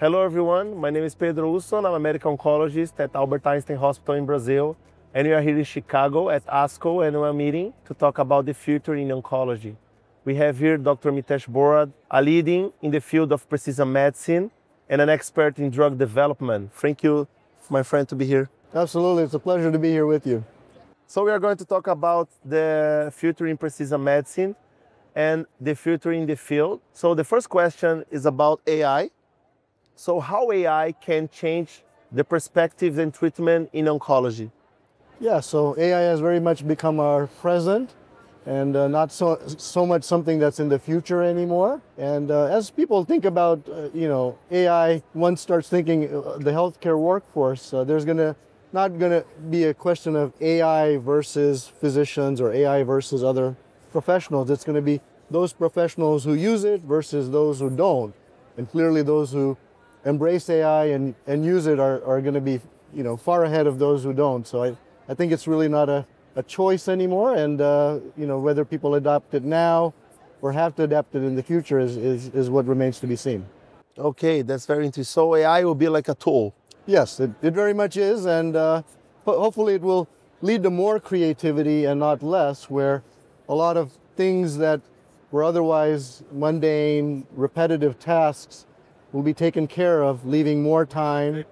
Hello everyone, my name is Pedro Usson. I'm a medical oncologist at Albert Einstein Hospital in Brazil. And we are here in Chicago at ASCO annual meeting to talk about the future in oncology. We have here Dr. Mitesh Borad, a leading in the field of precision medicine and an expert in drug development. Thank you, my friend, to be here. Absolutely, it's a pleasure to be here with you. So we are going to talk about the future in precision medicine and the future in the field. So the first question is about AI. So how AI can change the perspectives and treatment in oncology? Yeah, so AI has very much become our present and uh, not so, so much something that's in the future anymore. And uh, as people think about, uh, you know, AI, one starts thinking uh, the healthcare workforce, uh, there's going to not going to be a question of AI versus physicians or AI versus other professionals. It's going to be those professionals who use it versus those who don't. And clearly those who embrace AI and, and use it are, are going to be you know, far ahead of those who don't. So I, I think it's really not a, a choice anymore. And uh, you know, whether people adopt it now or have to adapt it in the future is, is, is what remains to be seen. Okay, that's very interesting. So AI will be like a tool. Yes, it, it very much is. And uh, hopefully it will lead to more creativity and not less where a lot of things that were otherwise mundane, repetitive tasks will be taken care of, leaving more time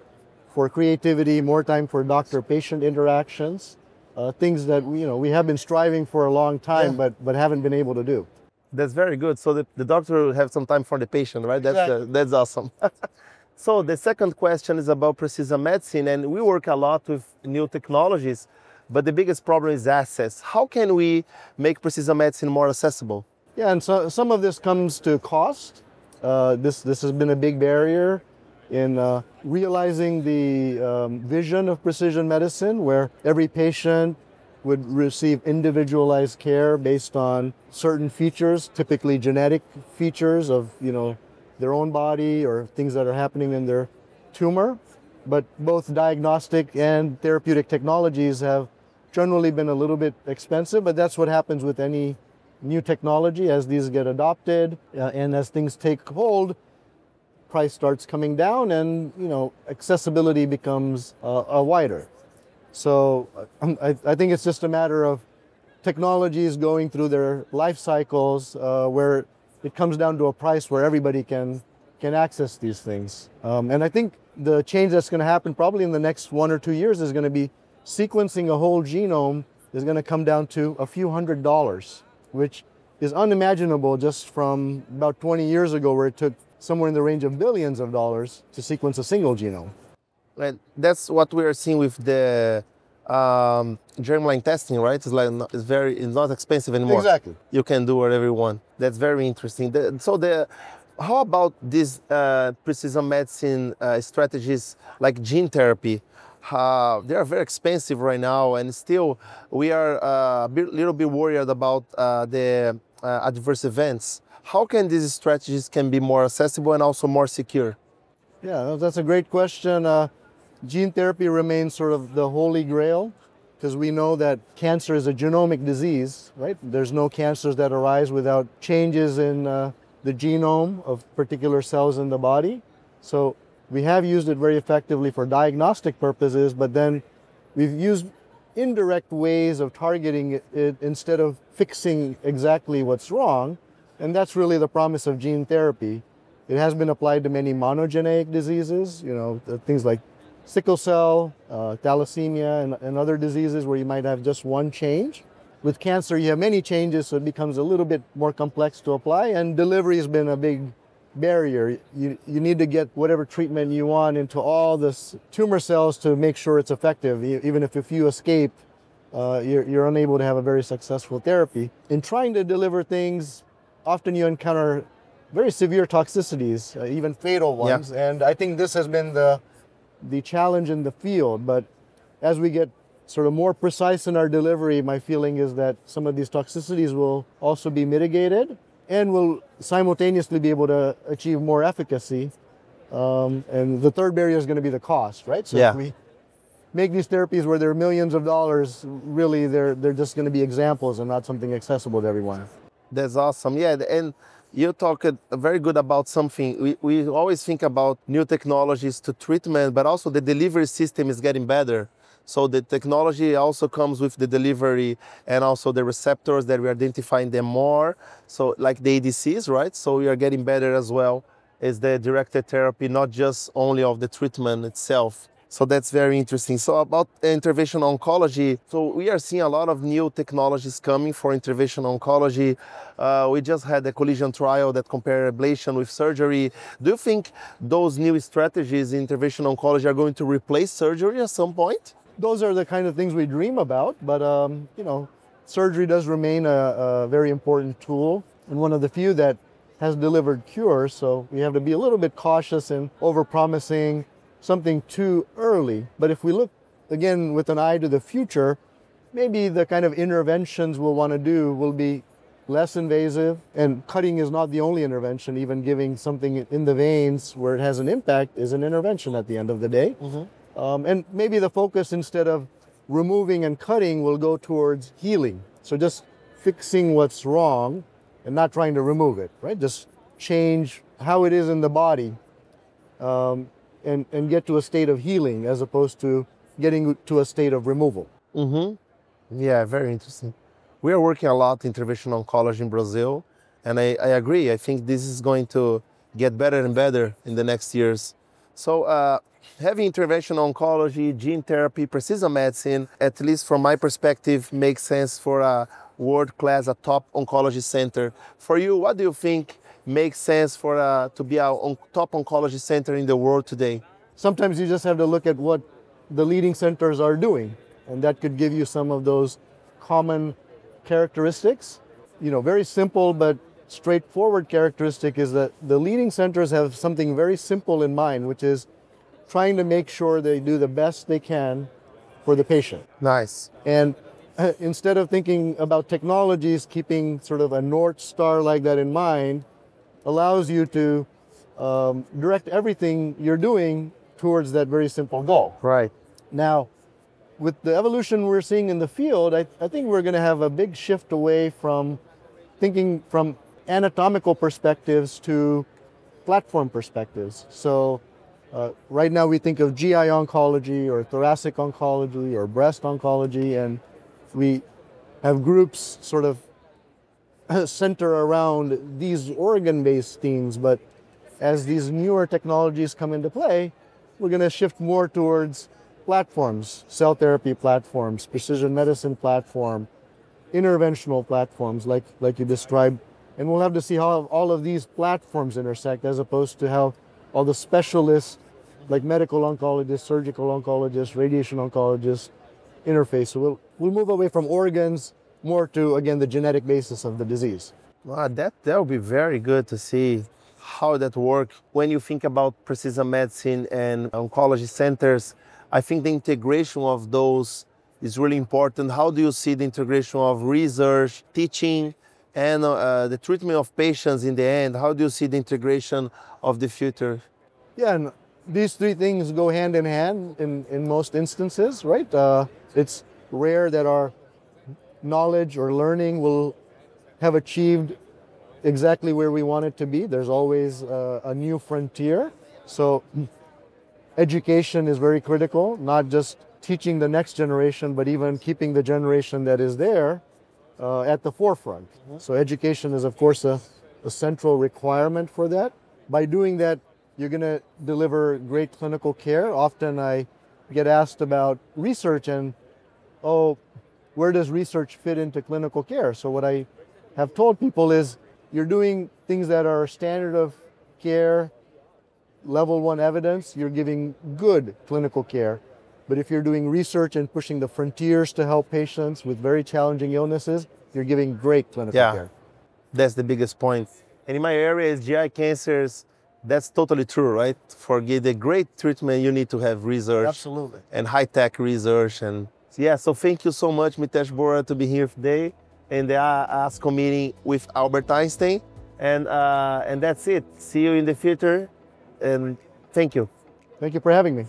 for creativity, more time for doctor-patient interactions, uh, things that you know we have been striving for a long time, yeah. but but haven't been able to do. That's very good. So the, the doctor will have some time for the patient, right? That's exactly. uh, that's awesome. so the second question is about precision medicine, and we work a lot with new technologies. But the biggest problem is access. How can we make precision medicine more accessible? Yeah, and so some of this comes to cost. Uh, this this has been a big barrier in uh, realizing the um, vision of precision medicine, where every patient would receive individualized care based on certain features, typically genetic features of you know their own body or things that are happening in their tumor. But both diagnostic and therapeutic technologies have generally been a little bit expensive, but that's what happens with any new technology. As these get adopted uh, and as things take hold, price starts coming down and, you know, accessibility becomes uh, wider. So uh, um, I, I, think it's just a matter of technologies going through their life cycles uh, where it comes down to a price where everybody can can access these things. Um, and I think the change that's going to happen probably in the next one or two years is going to be sequencing a whole genome is going to come down to a few hundred dollars, which is unimaginable just from about 20 years ago, where it took somewhere in the range of billions of dollars to sequence a single genome. And That's what we are seeing with the um, germline testing, right? It's like not, it's very it's not expensive anymore. Exactly. You can do whatever you want. That's very interesting. The, so the how about these uh, precision medicine uh, strategies like gene therapy? Uh, they are very expensive right now, and still we are uh, a bit, little bit worried about uh, the uh, adverse events. How can these strategies can be more accessible and also more secure? Yeah, that's a great question. Uh, gene therapy remains sort of the holy grail because we know that cancer is a genomic disease, right? There's no cancers that arise without changes in uh, the genome of particular cells in the body. So we have used it very effectively for diagnostic purposes, but then we've used indirect ways of targeting it instead of fixing exactly what's wrong. And that's really the promise of gene therapy. It has been applied to many monogenic diseases, you know, things like sickle cell, uh, thalassemia, and, and other diseases where you might have just one change. With cancer, you have many changes, so it becomes a little bit more complex to apply, and delivery has been a big barrier. You, you need to get whatever treatment you want into all the tumor cells to make sure it's effective. Even if, if you escape, uh, you're, you're unable to have a very successful therapy. In trying to deliver things, often you encounter very severe toxicities, uh, even fatal ones. Yeah. And I think this has been the, the challenge in the field. But as we get sort of more precise in our delivery, my feeling is that some of these toxicities will also be mitigated and will simultaneously be able to achieve more efficacy. Um, and the third barrier is going to be the cost, right? So yeah. if we make these therapies where they're millions of dollars, really they're they're just going to be examples and not something accessible to everyone. That's awesome. Yeah, and you talked very good about something. We, we always think about new technologies to treatment, but also the delivery system is getting better. So the technology also comes with the delivery and also the receptors that we are identifying them more. So like the ADCs, right? So we are getting better as well as the directed therapy, not just only of the treatment itself. So that's very interesting. So about interventional oncology, so we are seeing a lot of new technologies coming for interventional oncology. Uh, we just had a collision trial that compared ablation with surgery. Do you think those new strategies in interventional oncology are going to replace surgery at some point? those are the kind of things we dream about. But um, you know, surgery does remain a, a, very important tool and one of the few that has delivered cures. So we have to be a little bit cautious in overpromising something too early. But if we look again with an eye to the future, maybe the kind of interventions we'll want to do will be less invasive and cutting is not the only intervention even giving something in the veins where it has an impact is an intervention at the end of the day mm-hmm. Um, and maybe the focus instead of removing and cutting will go towards healing. So just fixing what's wrong and not trying to remove it, right? Just change how it is in the body um, and, and get to a state of healing as opposed to getting to a state of removal. Mm-hmm. Yeah, very interesting. We are working a lot in interventional oncology in Brazil, and I, I agree. I think this is going to get better and better in the next years so uh, having intervention oncology, gene therapy, precision medicine, at least from my perspective, makes sense for a world-class, a top oncology center. For you, what do you think makes sense for uh, to be a on top oncology center in the world today? Sometimes you just have to look at what the leading centers are doing, and that could give you some of those common characteristics. You know, very simple, but straightforward characteristic is that the leading centers have something very simple in mind, which is trying to make sure they do the best they can for the patient. Nice. And uh, instead of thinking about technologies, keeping sort of a North Star like that in mind allows you to um, direct everything you're doing towards that very simple goal. Right. Now, with the evolution we're seeing in the field, I, I think we're going to have a big shift away from thinking from anatomical perspectives to platform perspectives. So uh, right now we think of GI oncology or thoracic oncology or breast oncology, and we have groups sort of center around these organ-based themes. But as these newer technologies come into play, we're going to shift more towards platforms, cell therapy platforms, precision medicine platform, interventional platforms like, like you described and we'll have to see how all of these platforms intersect as opposed to how all the specialists like medical oncologists, surgical oncologists, radiation oncologists interface. So we'll, we'll move away from organs more to, again, the genetic basis of the disease. Wow, that, that would be very good to see how that works. When you think about precision medicine and oncology centers, I think the integration of those is really important. How do you see the integration of research, teaching, and uh, the treatment of patients in the end, how do you see the integration of the future? Yeah, and these three things go hand in hand in, in most instances, right? Uh, it's rare that our knowledge or learning will have achieved exactly where we want it to be. There's always uh, a new frontier. So education is very critical, not just teaching the next generation, but even keeping the generation that is there uh, at the forefront. Mm-hmm. So education is, of course, a, a central requirement for that. By doing that, you're going to deliver great clinical care. Often I get asked about research and, oh, where does research fit into clinical care? So what I have told people is you're doing things that are standard of care, level one evidence, you're giving good clinical care. But if you're doing research and pushing the frontiers to help patients with very challenging illnesses, you're giving great clinical yeah, care. That's the biggest point. And in my area, GI cancers, that's totally true, right? For the great treatment, you need to have research. Absolutely. And high-tech research. And yeah, so thank you so much, Mitesh Bora, to be here today in the ASCO meeting with Albert Einstein. And, uh, and that's it. See you in the future. And thank you. Thank you for having me.